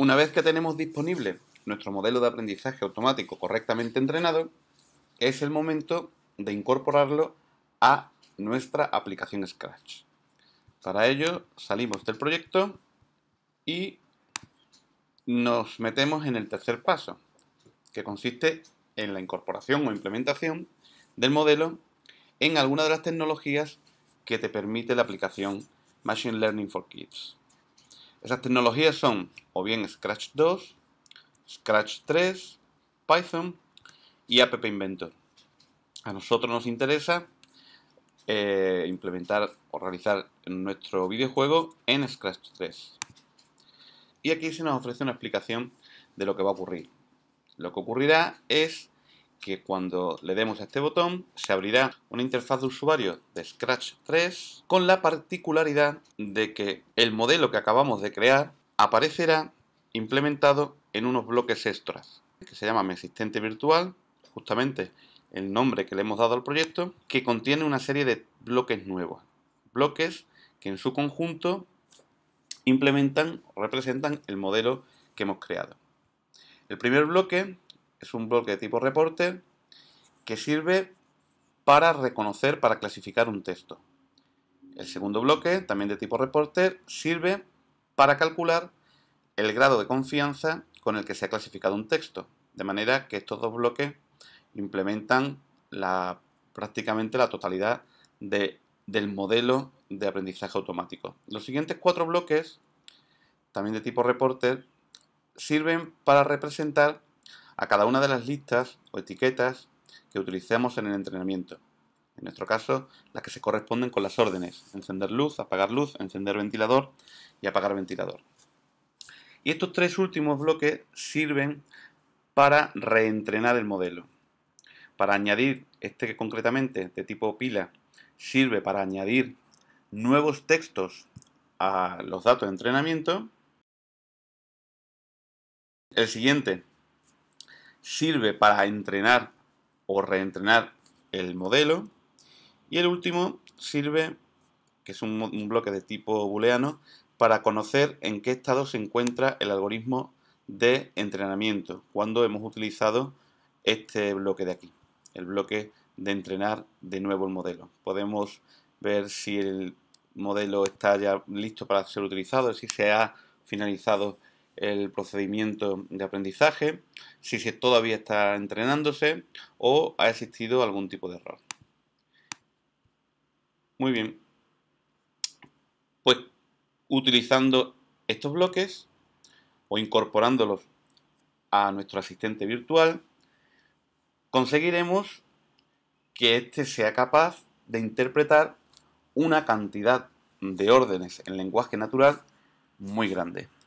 Una vez que tenemos disponible nuestro modelo de aprendizaje automático correctamente entrenado, es el momento de incorporarlo a nuestra aplicación Scratch. Para ello salimos del proyecto y nos metemos en el tercer paso, que consiste en la incorporación o implementación del modelo en alguna de las tecnologías que te permite la aplicación Machine Learning for Kids. Esas tecnologías son o bien Scratch 2, Scratch 3, Python y App Inventor. A nosotros nos interesa eh, implementar o realizar nuestro videojuego en Scratch 3. Y aquí se nos ofrece una explicación de lo que va a ocurrir. Lo que ocurrirá es que cuando le demos a este botón se abrirá una interfaz de usuario de Scratch 3 con la particularidad de que el modelo que acabamos de crear aparecerá implementado en unos bloques extras que se llama mi asistente virtual, justamente el nombre que le hemos dado al proyecto, que contiene una serie de bloques nuevos. Bloques que en su conjunto implementan o representan el modelo que hemos creado. El primer bloque es un bloque de tipo reporter que sirve para reconocer, para clasificar un texto. El segundo bloque, también de tipo reporter, sirve para calcular el grado de confianza con el que se ha clasificado un texto. De manera que estos dos bloques implementan la, prácticamente la totalidad de, del modelo de aprendizaje automático. Los siguientes cuatro bloques, también de tipo reporter, sirven para representar a cada una de las listas o etiquetas que utilicemos en el entrenamiento. En nuestro caso, las que se corresponden con las órdenes, encender luz, apagar luz, encender ventilador y apagar ventilador. Y estos tres últimos bloques sirven para reentrenar el modelo. Para añadir, este que concretamente de tipo pila, sirve para añadir nuevos textos a los datos de entrenamiento. El siguiente sirve para entrenar o reentrenar el modelo. Y el último sirve, que es un, bloque de tipo booleano, para conocer en qué estado se encuentra el algoritmo de entrenamiento cuando hemos utilizado este bloque de aquí, el bloque de entrenar de nuevo el modelo. Podemos ver si el modelo está ya listo para ser utilizado, si se ha finalizado el procedimiento de aprendizaje, si se todavía está entrenándose o ha existido algún tipo de error. Muy bien. Pues utilizando estos bloques o incorporándolos a nuestro asistente virtual, conseguiremos que éste sea capaz de interpretar una cantidad de órdenes en lenguaje natural muy grande.